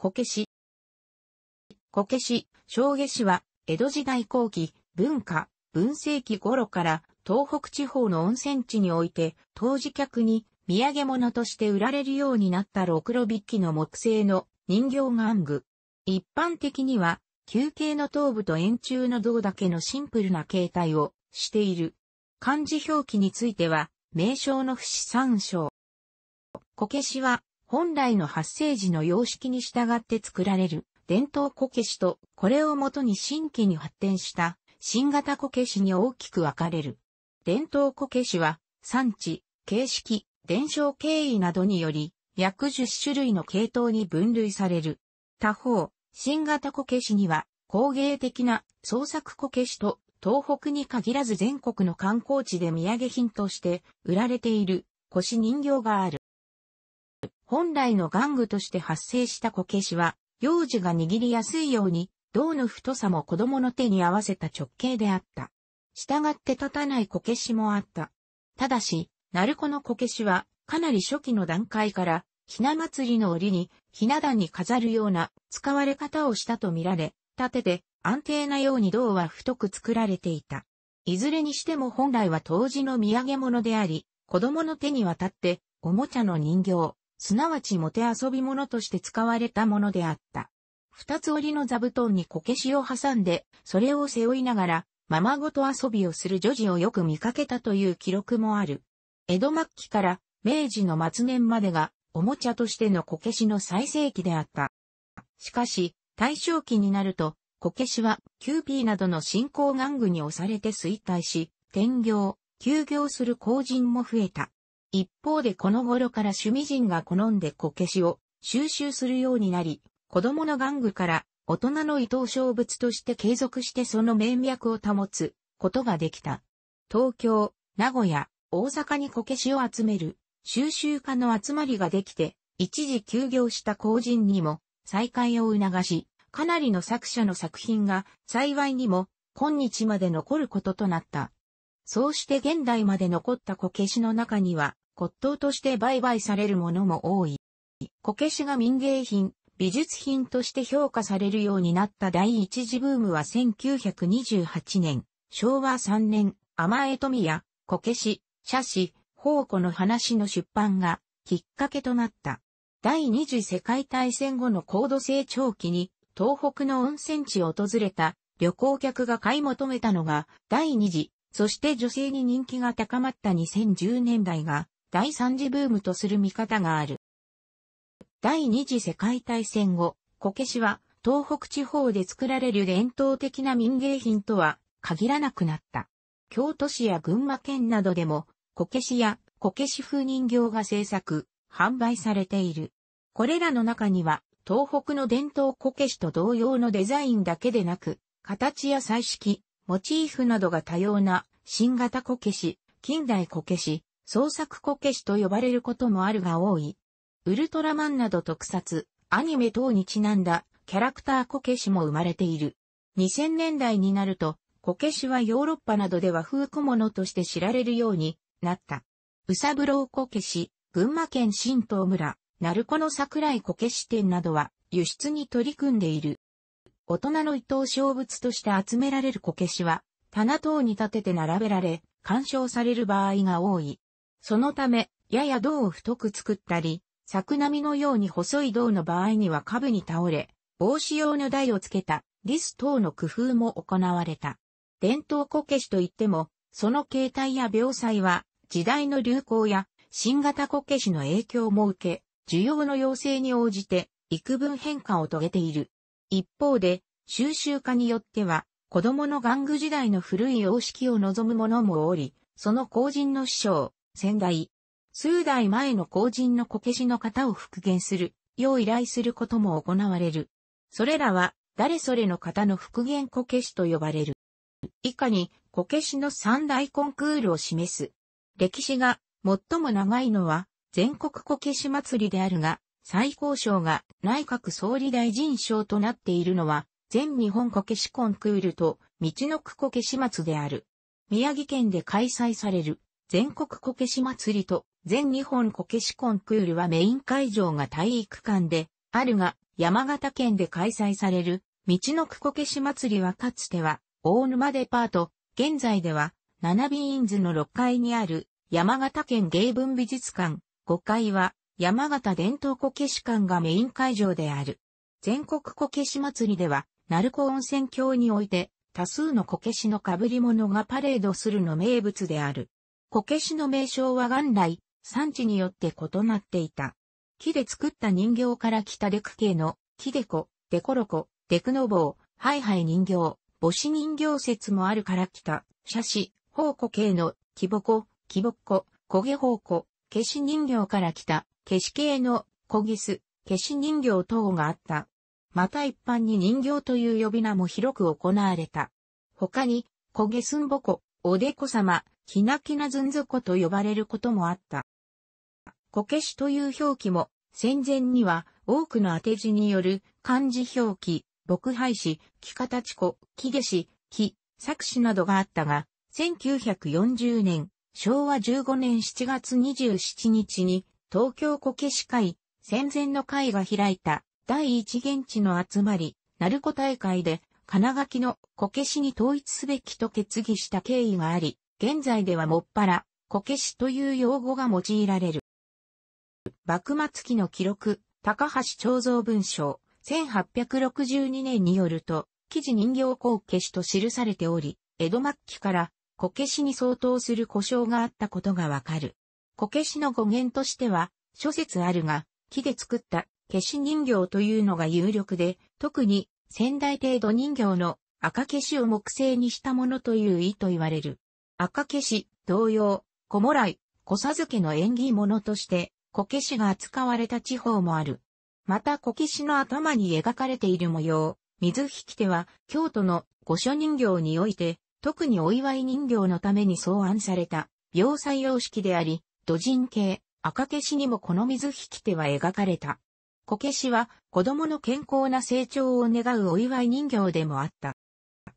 こけし。こけし、小下市は、江戸時代後期、文化、文世紀頃から、東北地方の温泉地において、当時客に、土産物として売られるようになったろくろびきの木製の人形玩具。一般的には、球形の頭部と円柱の胴だけのシンプルな形態をしている。漢字表記については、名称の不死参照。こけしは、本来の発生時の様式に従って作られる伝統こけしと、これをもとに新規に発展した新型こけしに大きく分かれる。伝統こけしは、産地、形式、伝承経緯などにより、約10種類の系統に分類される。他方、新型こけしには、工芸的な創作こけしと、東北に限らず全国の観光地で土産品として売られている腰人形がある。本来の玩具として発生したこけしは、幼児が握りやすいように、銅の太さも子供の手に合わせた直径であった。従って立たないこけしもあった。ただし、鳴子のこけしは、かなり初期の段階から、ひな祭りの折に、ひな壇に飾るような使われ方をしたとみられ、てで安定なように銅は太く作られていた。いずれにしても本来は当時の土産物であり、子供の手に渡って、おもちゃの人形、すなわちモテ遊び物として使われたものであった。二つ折りの座布団にこけしを挟んで、それを背負いながら、ままごと遊びをする女児をよく見かけたという記録もある。江戸末期から明治の末年までが、おもちゃとしてのこけしの最盛期であった。しかし、大正期になると、こけしは、キューピーなどの新興玩具に押されて衰退し、転業、休業する工人も増えた。一方でこの頃から趣味人が好んでこけしを収集するようになり、子供の玩具から大人の伊藤小物として継続してその名脈を保つことができた。東京、名古屋、大阪にこけしを集める収集家の集まりができて、一時休業した工人にも再開を促し、かなりの作者の作品が幸いにも今日まで残ることとなった。そうして現代まで残ったこけしの中には、骨董として売買されるものも多い。こけしが民芸品、美術品として評価されるようになった第一次ブームは1928年、昭和3年、甘江富や、こけし、写真、宝庫の話の出版がきっかけとなった。第二次世界大戦後の高度成長期に東北の温泉地を訪れた旅行客が買い求めたのが第二次、そして女性に人気が高まった2010年代が第三次ブームとする見方がある。第二次世界大戦後、こけしは東北地方で作られる伝統的な民芸品とは限らなくなった。京都市や群馬県などでも、こけしやこけし風人形が制作、販売されている。これらの中には、東北の伝統こけしと同様のデザインだけでなく、形や彩色、モチーフなどが多様な新型こけし、近代こけし、創作こけしと呼ばれることもあるが多い。ウルトラマンなど特撮、アニメ等にちなんだキャラクターこけしも生まれている。2000年代になると、こけしはヨーロッパなどでは風小物として知られるようになった。うさぶろうこけし、群馬県新東村、鳴子の桜井こけし店などは輸出に取り組んでいる。大人の伊藤小物として集められるこけしは、棚等に立てて並べられ、鑑賞される場合が多い。そのため、やや胴を太く作ったり、柵並みのように細い胴の場合には下部に倒れ、帽子用の台をつけた、リス等の工夫も行われた。伝統こけしといっても、その形態や描細は、時代の流行や、新型こけしの影響も受け、需要の要請に応じて、幾分変化を遂げている。一方で、収集家によっては、子供の玩具時代の古い様式を望む者もおり、その後人の師匠、先代。数代前の後人のこけしの型を復元する、よう依頼することも行われる。それらは、誰それの型の復元こけしと呼ばれる。以下に、こけしの三大コンクールを示す。歴史が最も長いのは、全国こけし祭りであるが、最高賞が内閣総理大臣賞となっているのは、全日本こけしコンクールと、道のくこけし祭である。宮城県で開催される。全国こけし祭りと全日本こけしコンクールはメイン会場が体育館であるが、山形県で開催される、道のくこけし祭りはかつては、大沼デパート、現在では、七ビーンズの6階にある、山形県芸文美術館、5階は、山形伝統こけし館がメイン会場である。全国こけし祭りでは、鳴子温泉郷において、多数のこけしの被り物がパレードするの名物である。こけしの名称は元来、産地によって異なっていた。木で作った人形から来たデク系の、木デコ、デコロコ、デクノボウ、ハイハイ人形、母子人形説もあるから来た、写子、宝庫系の、木ぼこ、木ぼっこ、焦げ宝庫、消し人形から来た、消し系の、焦げす、消し人形等があった。また一般に人形という呼び名も広く行われた。他に、焦げすんぼこ、おでこ様、ひなきなずんずこと呼ばれることもあった。こけしという表記も、戦前には多くの当て字による漢字表記、牧廃詩、木形子、木下子、木、作詞などがあったが、1940年、昭和15年7月27日に、東京こけし会、戦前の会が開いた第一現地の集まり、鳴子大会で、金垣のこけしに統一すべきと決議した経緯があり、現在ではもっぱら、こけしという用語が用いられる。幕末期の記録、高橋彫像文章、1862年によると、記事人形こけしと記されており、江戸末期からこけしに相当する故障があったことがわかる。こけしの語源としては、諸説あるが、木で作った消し人形というのが有力で、特に仙台程度人形の赤消しを木製にしたものという意と言われる。赤消し、同様、小もらい、小さ漬けの縁起物として、こけしが扱われた地方もある。またこけしの頭に描かれている模様、水引き手は、京都の御所人形において、特にお祝い人形のために草案された、要塞様式であり、土人形、赤消しにもこの水引き手は描かれた。こけしは、子供の健康な成長を願うお祝い人形でもあった。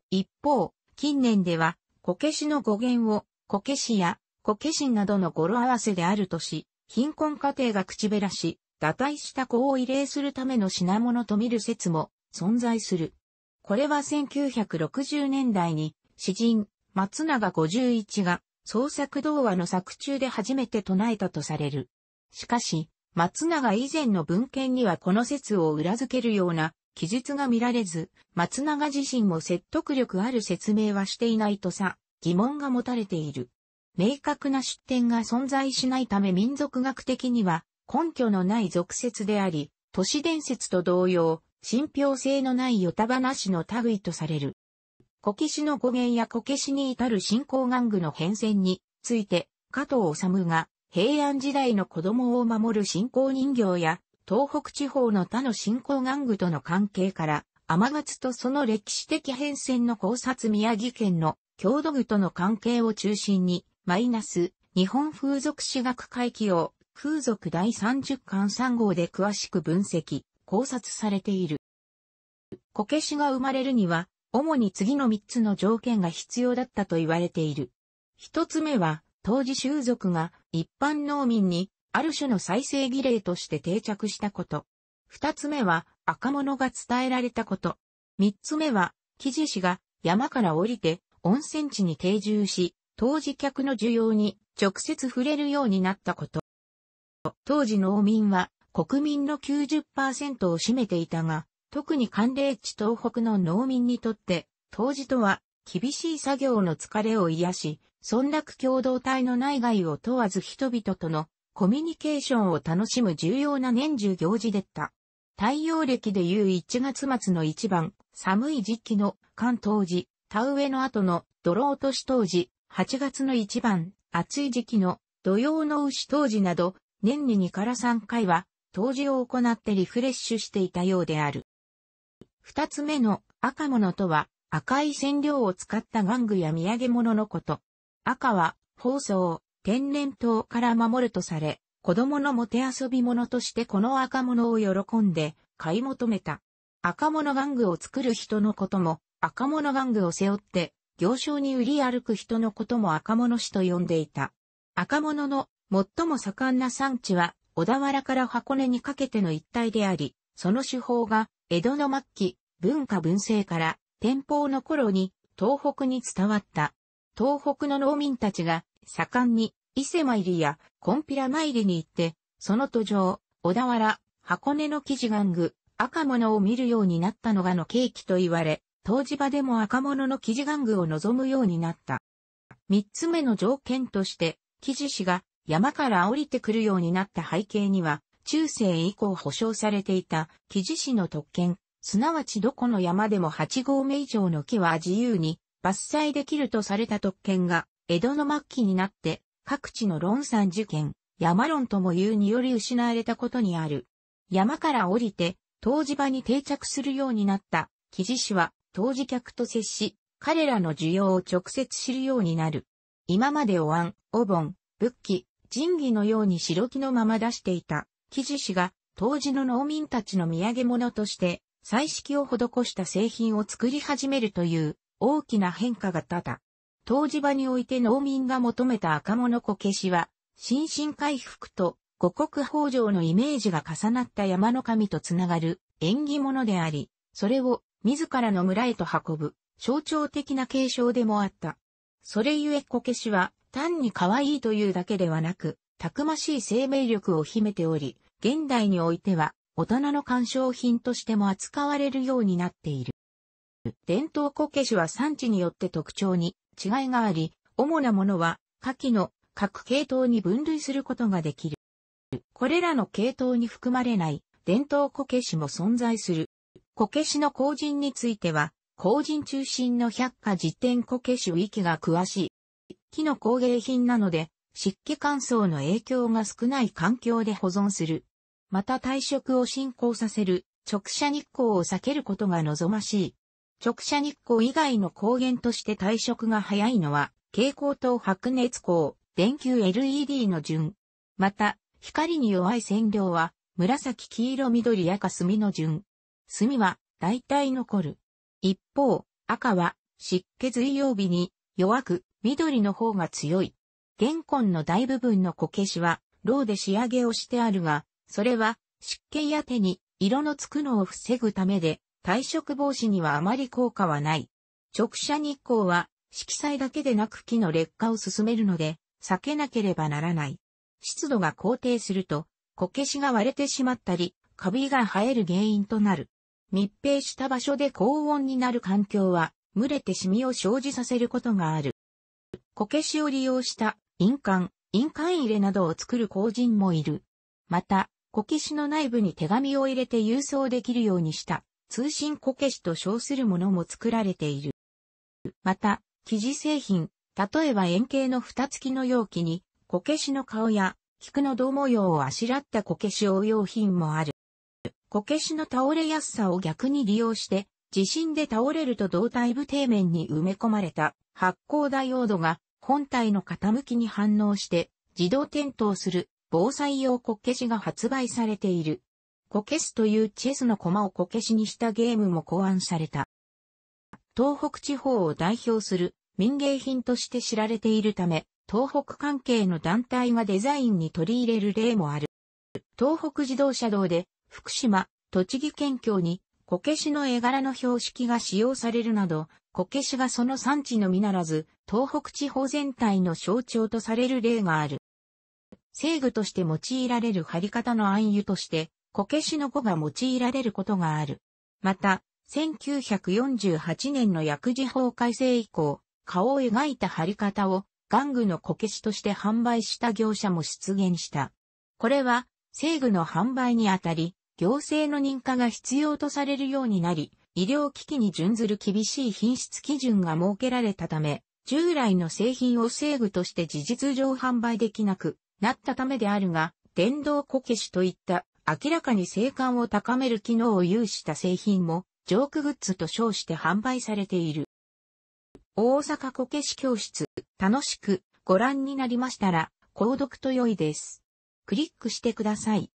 一方、近年では、こけしの語源を、こけしや、こけしなどの語呂合わせであるとし、貧困家庭が口減らし、堕退した子を慰霊するための品物と見る説も存在する。これは1960年代に詩人松永51が創作童話の作中で初めて唱えたとされる。しかし、松永以前の文献にはこの説を裏付けるような記述が見られず、松永自身も説得力ある説明はしていないとさ、疑問が持たれている。明確な出典が存在しないため民族学的には根拠のない俗説であり、都市伝説と同様、信憑性のないヨタ話の類とされる。こけしの語源やこけしに至る信仰玩具の変遷について、加藤治が平安時代の子供を守る信仰人形や東北地方の他の新興玩具との関係から、天松とその歴史的変遷の考察宮城県の郷土具との関係を中心に、マイナス、日本風俗史学会記を、風俗第30巻3号で詳しく分析、考察されている。こけしが生まれるには、主に次の3つの条件が必要だったと言われている。1つ目は、当時習俗が一般農民にある種の再生儀礼として定着したこと。二つ目は、赤物が伝えられたこと。三つ目は、記事氏が山から降りて温泉地に定住し、当時客の需要に直接触れるようになったこと。当時農民は国民の90%を占めていたが、特に寒冷地東北の農民にとって、当時とは厳しい作業の疲れを癒し、村落共同体の内外を問わず人々とのコミュニケーションを楽しむ重要な年中行事でった。太陽暦でいう1月末の一番寒い時期の関東時、田植えの後の泥落とし当時、8月の一番暑い時期の土曜の牛当時など、年に2から3回は、当時を行ってリフレッシュしていたようである。二つ目の赤物とは、赤い染料を使った玩具や土産物のこと。赤は、包装、天然痘から守るとされ、子供のもて遊び者としてこの赤物を喜んで買い求めた。赤物玩具を作る人のことも、赤物玩具を背負って、行商に売り歩く人のことも赤物師と呼んでいた。赤物の最も盛んな産地は、小田原から箱根にかけての一帯であり、その手法が、江戸の末期、文化文政から、天保の頃に、東北に伝わった。東北の農民たちが、盛んに伊勢参りやコンピラ参りに行って、その途上、小田原、箱根の記事玩具、赤物を見るようになったのがの契機と言われ、当時場でも赤物の記事玩具を望むようになった。三つ目の条件として、記事氏が山から降りてくるようになった背景には、中世以降保障されていた記事氏の特権、すなわちどこの山でも八合目以上の木は自由に伐採できるとされた特権が江戸の末期になって各地の論山受験、山論とも言うにより失われたことにある。山から降りて、湯治場に定着するようになった、木地氏は、湯治客と接し、彼らの需要を直接知るようになる。今までお椀、お盆、仏器、神器のように白木のまま出していた、木地氏が、当時の農民たちの土産物として、彩色を施した製品を作り始めるという、大きな変化が多々。当時場において農民が求めた赤物こけしは、心身回復と五穀豊穣のイメージが重なった山の神とつながる縁起物であり、それを自らの村へと運ぶ象徴的な継承でもあった。それゆえこけしは単に可愛いというだけではなく、たくましい生命力を秘めており、現代においては大人の鑑賞品としても扱われるようになっている。伝統こけしは産地によって特徴に違いがあり、主なものは下記の各系統に分類することができる。これらの系統に含まれない伝統こけしも存在する。こけしの後人については、後人中心の百科実典こけしウィキが詳しい。木の工芸品なので、湿気乾燥の影響が少ない環境で保存する。また退色を進行させる、直射日光を避けることが望ましい。直射日光以外の光源として退色が早いのは、蛍光灯白熱光、電球 LED の順。また、光に弱い線量は、紫黄色緑赤墨の順。墨は、大体残る。一方、赤は、湿気水曜日に、弱く、緑の方が強い。玄根の大部分のこけしは、ローで仕上げをしてあるが、それは、湿気や手に、色のつくのを防ぐためで、退色防止にはあまり効果はない。直射日光は色彩だけでなく木の劣化を進めるので避けなければならない。湿度が高低するとこけしが割れてしまったり、カビが生える原因となる。密閉した場所で高温になる環境は、蒸れてシミを生じさせることがある。こけしを利用した印鑑、印鑑入れなどを作る工人もいる。また、こけしの内部に手紙を入れて郵送できるようにした通信こけしと称するものも作られている。また、生地製品、例えば円形の蓋付きの容器に、こけしの顔や、菊の胴模様をあしらったこけし応用品もある。こけしの倒れやすさを逆に利用して、地震で倒れると胴体部底面に埋め込まれた発光ダイオードが本体の傾きに反応して自動点灯する防災用こけしが発売されている。こけスというチェスの駒をこけしにしたゲームも考案された。東北地方を代表する民芸品として知られているため、東北関係の団体がデザインに取り入れる例もある。東北自動車道で福島、栃木県境にこけしの絵柄の標識が使用されるなど、こけしがその産地のみならず、東北地方全体の象徴とされる例がある。制具として用いられる張り方の暗湯として、こけしの語が用いられることがある。また、1948年の薬事法改正以降、顔を描いた貼り方を玩具のこけしとして販売した業者も出現した。これは、制具の販売にあたり、行政の認可が必要とされるようになり、医療機器に準ずる厳しい品質基準が設けられたため、従来の製品を制具として事実上販売できなくなったためであるが、電動こけしといった明らかに性感を高める機能を有した製品も、ジョークグッズと称して販売されている。大阪こけし教室、楽しくご覧になりましたら、購読と良いです。クリックしてください。